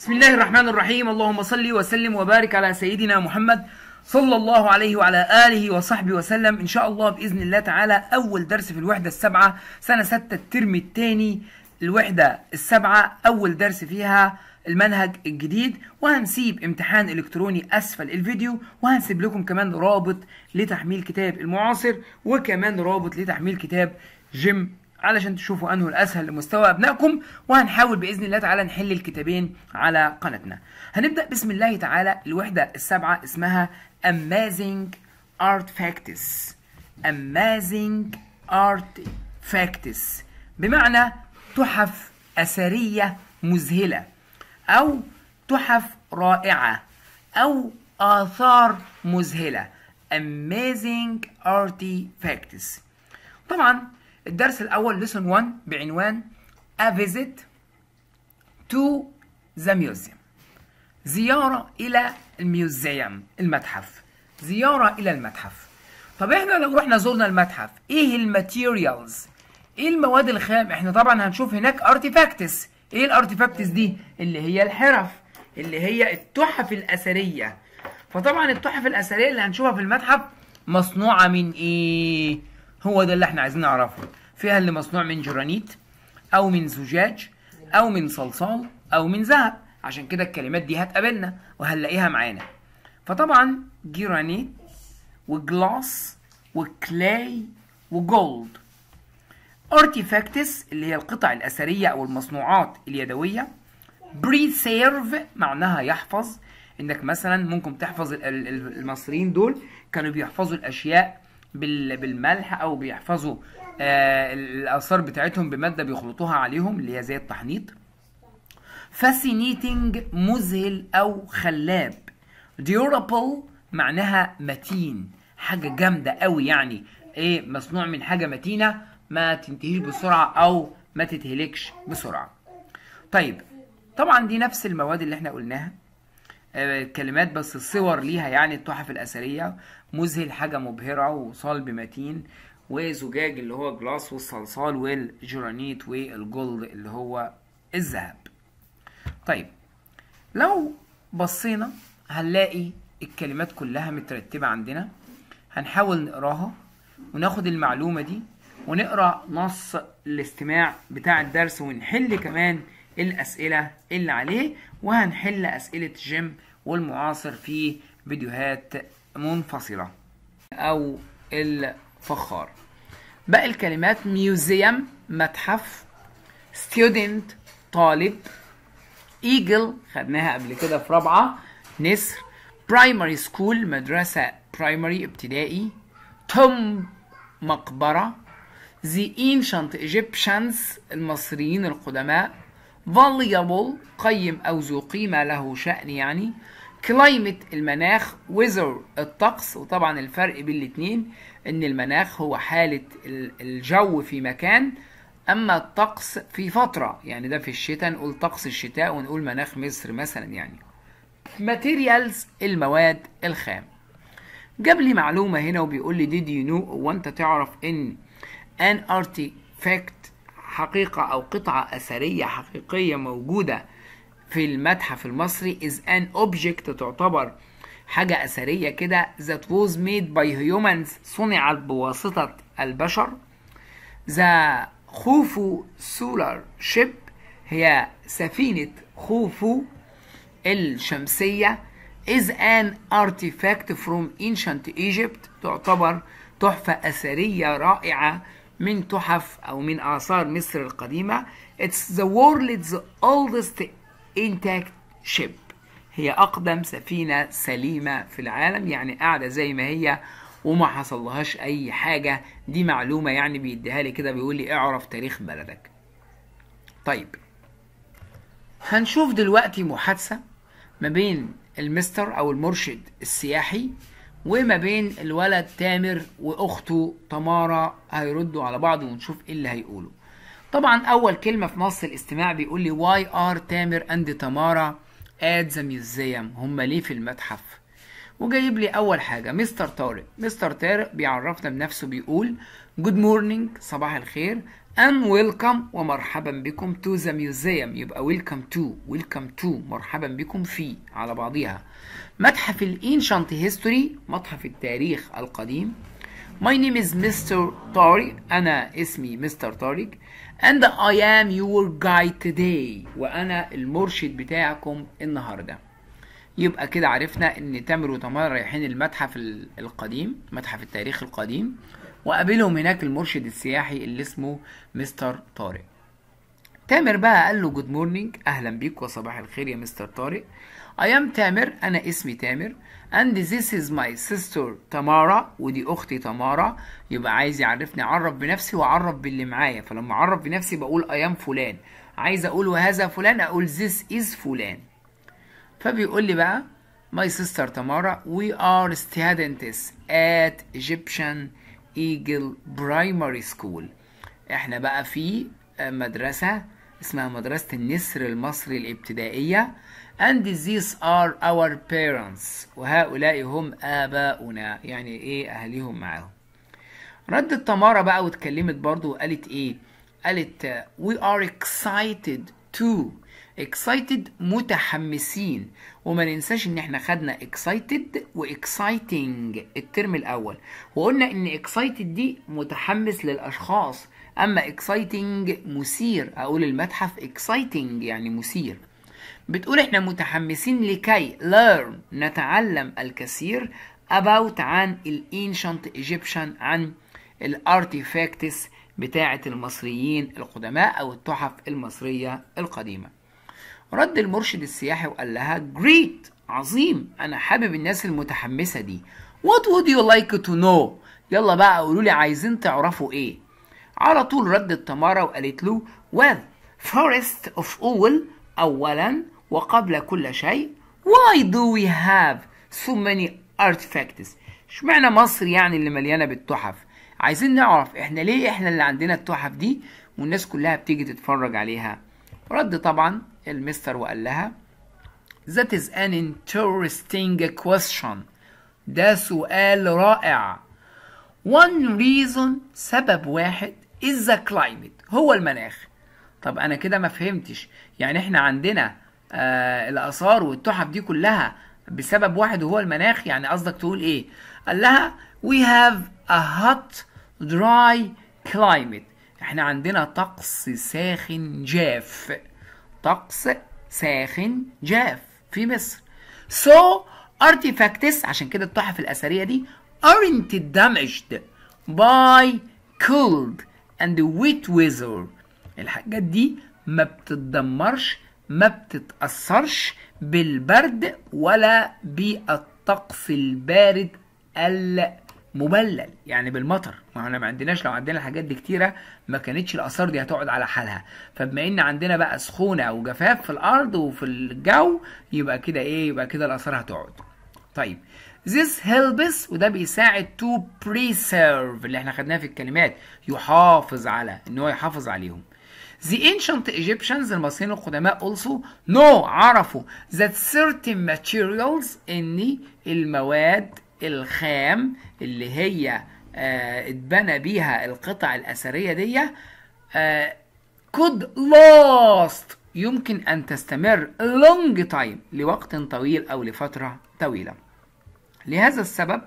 بسم الله الرحمن الرحيم اللهم صل وسلم وبارك على سيدنا محمد صلى الله عليه وعلى آله وصحبه وسلم إن شاء الله بإذن الله تعالى أول درس في الوحدة السبعة سنة ستة الترم الثاني الوحدة السبعة أول درس فيها المنهج الجديد وهنسيب امتحان الكتروني اسفل الفيديو وهنسيب لكم كمان رابط لتحميل كتاب المعاصر وكمان رابط لتحميل كتاب جيم علشان تشوفوا انه الاسهل لمستوى ابنائكم وهنحاول باذن الله تعالى نحل الكتابين على قناتنا هنبدا بسم الله تعالى الوحده السابعه اسمها amazing artifacts amazing artifacts بمعنى تحف اثريه مذهله او تحف رائعه او اثار مذهله amazing artifacts طبعا الدرس الأول ليسون 1 بعنوان A visit to the museum زيارة إلى الميوزيوم المتحف زيارة إلى المتحف طب إحنا لو رحنا زورنا المتحف إيه الماتيريالز إيه المواد الخام إحنا طبعا هنشوف هناك أرتيفاكتس إيه الأرتيفاكتس دي اللي هي الحرف اللي هي التحف الأثرية فطبعا التحف الأثرية اللي هنشوفها في المتحف مصنوعة من إيه هو ده اللي احنا عايزين نعرفه فيها اللي مصنوع من جرانيت او من زجاج او من صلصال او من ذهب عشان كده الكلمات دي هتقابلنا وهنلاقيها معانا فطبعا جرانيت وجلاس وكلاي وجولد ارتيفاكتس اللي هي القطع الاثريه او المصنوعات اليدويه بريسيرف معناها يحفظ انك مثلا ممكن تحفظ المصريين دول كانوا بيحفظوا الاشياء بالملح او بيحفظوا آه، الاثار بتاعتهم بماده بيخلطوها عليهم اللي هي زي التحنيط فاسينيتنج مذهل او خلاب ديورابل معناها متين حاجه جامده قوي يعني ايه مصنوع من حاجه متينه ما تنتهيش بسرعه او ما تتهلكش بسرعه طيب طبعا دي نفس المواد اللي احنا قلناها كلمات بس الصور ليها يعني التحف الأثرية مذهل حاجة مبهرة وصلب متين وزجاج اللي هو جلاس والصلصال والجرانيت والجلد اللي هو الذهب طيب لو بصينا هنلاقي الكلمات كلها مترتبة عندنا هنحاول نقراها وناخد المعلومة دي ونقرأ نص الاستماع بتاع الدرس ونحل كمان الأسئلة اللي عليه وهنحل أسئلة جيم والمعاصر في فيديوهات منفصلة أو الفخار باقي الكلمات ميوزيوم متحف ستودنت طالب ايجل خدناها قبل كده في رابعة نسر برايمري سكول مدرسة برايمري ابتدائي توم مقبرة The Ancient Egyptians المصريين القدماء valuable قيم أو ذو قيمة له شأن يعني climate المناخ weather الطقس وطبعا الفرق بين الاتنين ان المناخ هو حالة الجو في مكان اما الطقس في فترة يعني ده في الشتاء نقول طقس الشتاء ونقول مناخ مصر مثلا يعني materials المواد الخام جاب لي معلومة هنا وبيقول لي did you know وانت تعرف ان an artifact حقيقة أو قطعة أثرية حقيقية موجودة في المتحف المصري is an object تعتبر حاجة أثرية كده that was made by humans صنعت بواسطة البشر the خوفو سولار شيب هي سفينة خوفو الشمسية is an artifact from ancient Egypt تعتبر تحفة أثرية رائعة من تحف أو من آثار مصر القديمة It's the world's oldest intact ship هي أقدم سفينة سليمة في العالم يعني قاعدة زي ما هي وما حصلهاش أي حاجة دي معلومة يعني بيديها لي كده بيقول لي اعرف تاريخ بلدك طيب هنشوف دلوقتي محادثة ما بين المستر أو المرشد السياحي وما بين الولد تامر واخته تمارا هيردوا على بعض ونشوف ايه اللي هيقولوا طبعا اول كلمه في نص الاستماع بيقول لي واي ار تامر اند تمارا ات ذا ميوزيوم هم ليه في المتحف وجايب لي اول حاجه مستر طارق مستر طارق بيعرفنا بنفسه بيقول جود مورنينج صباح الخير ام ويلكم ومرحبا بكم تو ذا ميوزيوم يبقى ويلكم تو ويلكم تو مرحبا بكم في على بعضها متحف الانشنت هيستوري متحف التاريخ القديم ماي نيم از مستر طاري أنا اسمي مستر طارق اند اي ام يور جايد توداي وأنا المرشد بتاعكم النهارده يبقى كده عرفنا إن تامر وتمار رايحين المتحف القديم متحف التاريخ القديم وقابلهم هناك المرشد السياحي اللي اسمه مستر طارق تامر بقى قال له جود مورنينج اهلا بيك وصباح الخير يا مستر طارق اي ام تامر انا اسمي تامر اند ذيس از ماي سيستر تمارا ودي اختي تمارا يبقى عايز يعرفني اعرف بنفسي واعرف باللي معايا فلما اعرف بنفسي بقول اي ام فلان عايز اقول وهذا فلان اقول ذيس از فلان فبيقول لي بقى ماي سيستر تمارا وي ار ستودنتس ات ايجيبشن ايجل برايمري سكول احنا بقى في مدرسة اسمها مدرسة النسر المصري الابتدائية and these are our parents وهؤلاء هم آباؤنا يعني ايه أهليهم معاهم ردت تمارا بقى واتكلمت برضو وقالت ايه قالت we are excited to excited متحمسين وما ننساش ان احنا خدنا excited و exciting الترم الاول وقلنا ان excited دي متحمس للاشخاص اما exciting مثير اقول المتحف exciting يعني مثير بتقول احنا متحمسين لكي learn نتعلم الكثير about عن ال ancient Egyptian عن artifacts بتاعة المصريين القدماء أو التحف المصرية القديمة رد المرشد السياحي وقال لها جريت عظيم انا حابب الناس المتحمسه دي وات وود يو لايك تو نو يلا بقى قولوا لي عايزين تعرفوا ايه على طول ردت تمارا وقالت له well فورست اوف اول اولا وقبل كل شيء واي دو وي هاف سو ماني ارتفاكتس اشمعنى مصر يعني اللي مليانه بالتحف عايزين نعرف احنا ليه احنا اللي عندنا التحف دي والناس كلها بتيجي تتفرج عليها رد طبعا المستر وقال لها That is an interesting question ده سؤال رائع One reason سبب واحد is the climate هو المناخ طب انا كده ما فهمتش يعني احنا عندنا آه الاثار والتحف دي كلها بسبب واحد وهو المناخ يعني قصدك تقول ايه قال لها we have a hot dry climate احنا عندنا طقس ساخن جاف طقس ساخن جاف في مصر so artifacts عشان كده التحف الأثرية دي aren't damaged by cold and wet weather الحاجات دي ما بتتدمرش ما بتتأثرش بالبرد ولا بالطقس البارد ال مبلل يعني بالمطر ما احنا ما عندناش لو عندنا الحاجات دي كتيره ما كانتش الاثار دي هتقعد على حالها فبما ان عندنا بقى سخونه وجفاف في الارض وفي الجو يبقى كده ايه يبقى كده الاثار هتقعد طيب this helps وده بيساعد to preserve اللي احنا خدناه في الكلمات يحافظ على ان هو يحافظ عليهم The ancient Egyptians المصريين القدماء also know عرفوا that certain materials ان المواد الخام اللي هي آه، اتبنى بيها القطع الأثرية دي آه، could last يمكن أن تستمر long time لوقت طويل أو لفترة طويلة لهذا السبب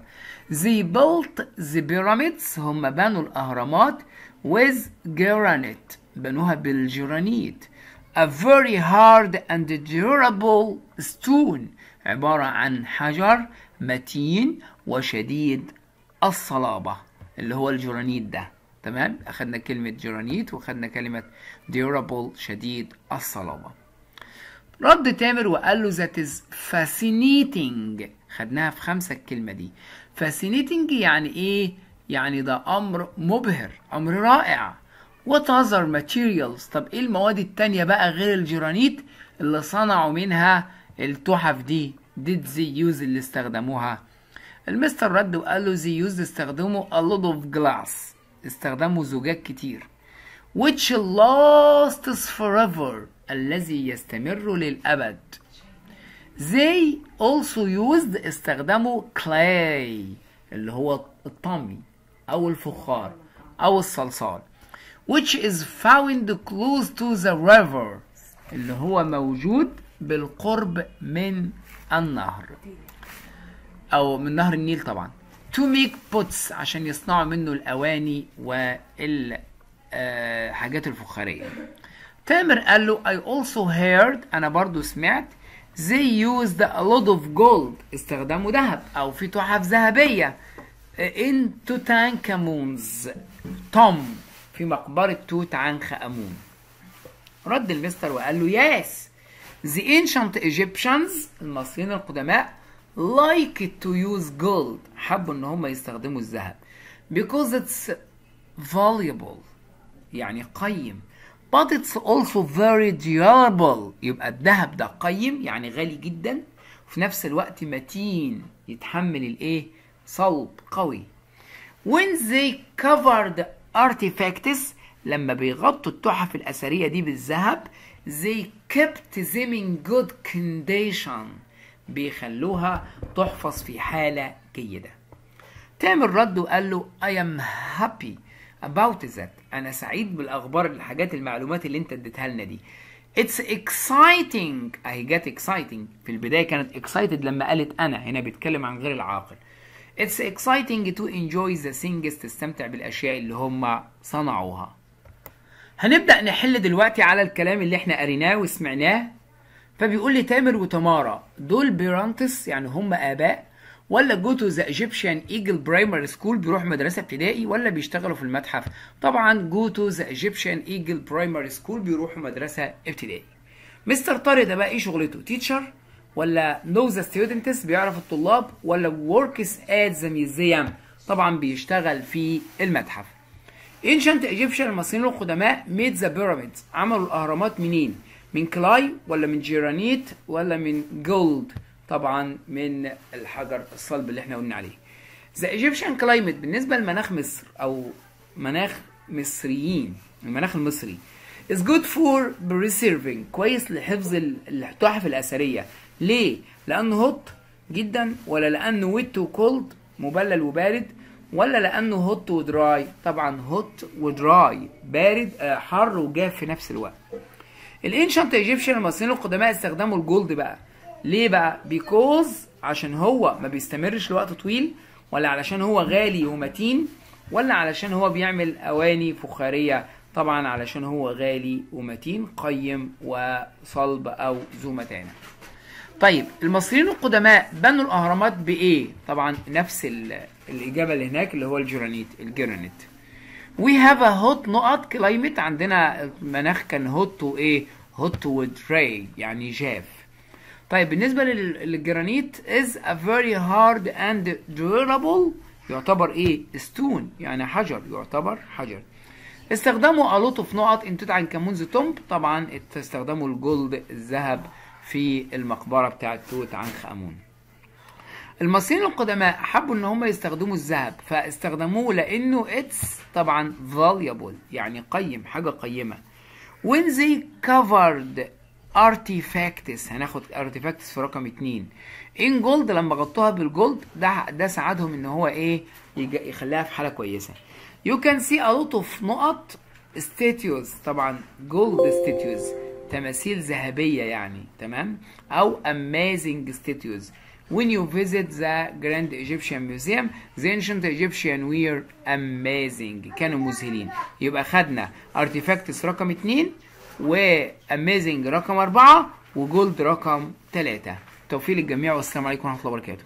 they built the pyramids هم بنوا الأهرامات with granite بنوها بالجرانيت a very hard and durable stone عبارة عن حجر متين وشديد الصلابة اللي هو الجرانيت ده تمام أخدنا كلمة جرانيت وأخدنا كلمة durable شديد الصلابة رد تامر وقال له that is fascinating خدناها في خمسة الكلمة دي fascinating يعني إيه؟ يعني ده أمر مبهر أمر رائع what other materials طب إيه المواد التانية بقى غير الجرانيت اللي صنعوا منها التحف دي did they use اللي استخدموها المستر رد وقال له they used استخدموا a lot of glass استخدموا زجاج كتير which lasts forever الذي يستمر للأبد they also used استخدموا clay اللي هو الطمي أو الفخار أو الصلصال which is found close to the river اللي هو موجود بالقرب من النهر أو من نهر النيل طبعا to make pots عشان يصنعوا منه الأواني والحاجات آه، الفخارية تامر قال له I also heard أنا برضو سمعت they used a lot of gold استخدموا ذهب أو في تحف ذهبية in Tutankhamun's tomb في مقبرة توت عنخ آمون رد المستر وقال له ياس The ancient Egyptians المصريين القدماء liked to use gold حبوا ان هم يستخدموا الذهب because it's valuable يعني قيم but it's also very durable يبقى الذهب ده قيم يعني غالي جدا وفي نفس الوقت متين يتحمل الايه صلب قوي when they covered artifacts لما بيغطوا التحف الأثرية دي بالذهب they kept them in good condition بيخلوها تحفظ في حالة جيدة تامر رد وقال له I am happy about that أنا سعيد بالأخبار الحاجات المعلومات اللي أنت اديتها لنا دي It's exciting I get exciting في البداية كانت excited لما قالت أنا هنا بيتكلم عن غير العاقل It's exciting to enjoy the things تستمتع بالأشياء اللي هم صنعوها هنبدأ نحل دلوقتي على الكلام اللي احنا قريناه وسمعناه فبيقول لي تامر وتمارا دول بيرانتس يعني هم آباء ولا جو تو ذا ايجيبشن ايجل برايمري سكول بيروحوا مدرسه ابتدائي ولا بيشتغلوا في المتحف طبعا جو تو ذا ايجيبشن ايجل برايمري سكول بيروحوا مدرسه ابتدائي مستر طارق ده بقى ايه شغلته تيتشر ولا نو ذا ستودنتس بيعرف الطلاب ولا وركس ات ذا ميوزيوم طبعا بيشتغل في المتحف انشنت ايجيبشن المصريين القدماء ميد ذا بيراميدز عملوا الاهرامات منين من كلاي ولا من جيرانيت ولا من جولد طبعا من الحجر الصلب اللي احنا قلنا عليه ذا ايجيبشن كلايمت بالنسبه لمناخ مصر او مناخ مصريين المناخ المصري is good for preserving كويس لحفظ التحف الاثريه ليه لانه هوت جدا ولا لانه ويت وكولد مبلل وبارد ولا لانه هوت ودراي طبعا هوت ودراي بارد آه، حر وجاف في نفس الوقت الانشنت ايجيبشن المصريين القدماء استخدموا الجولد بقى ليه بقى بيكوز عشان هو ما بيستمرش لوقت طويل ولا علشان هو غالي ومتين ولا علشان هو بيعمل اواني فخاريه طبعا علشان هو غالي ومتين قيم وصلب او ذو متانه طيب المصريين القدماء بنوا الاهرامات بايه طبعا نفس الاجابه اللي هناك اللي هو الجرانيت الجرانيت وي هاف ا هوت نقط كلايمت عندنا المناخ كان هوت وايه هوت ودراي يعني جاف طيب بالنسبه للجرانيت از ا فيري هارد اند دورابل يعتبر ايه ستون يعني حجر يعتبر حجر استخدموا الوت اوف نقط ان توت عنكمون ذا تومب طبعا استخدموا الجولد الذهب في المقبرة بتاعة توت عنخ أمون المصريين القدماء حبوا ان هم يستخدموا الذهب فاستخدموه لانه اتس طبعا فاليبل يعني قيم حاجه قيمه when they covered artifacts هناخد artifacts في رقم اتنين ان جولد لما غطوها بالجولد ده ده ساعدهم ان هو ايه يخليها في حاله كويسه you can see a lot of نقط statues طبعا جولد statues تماثيل ذهبية يعني تمام أو amazing statues when you visit the Grand Egyptian Museum the ancient Egyptian were amazing كانوا مذهلين يبقى خدنا artifacts رقم 2 و amazing رقم 4 وجولد رقم 3 توفيق للجميع والسلام عليكم ورحمة الله وبركاته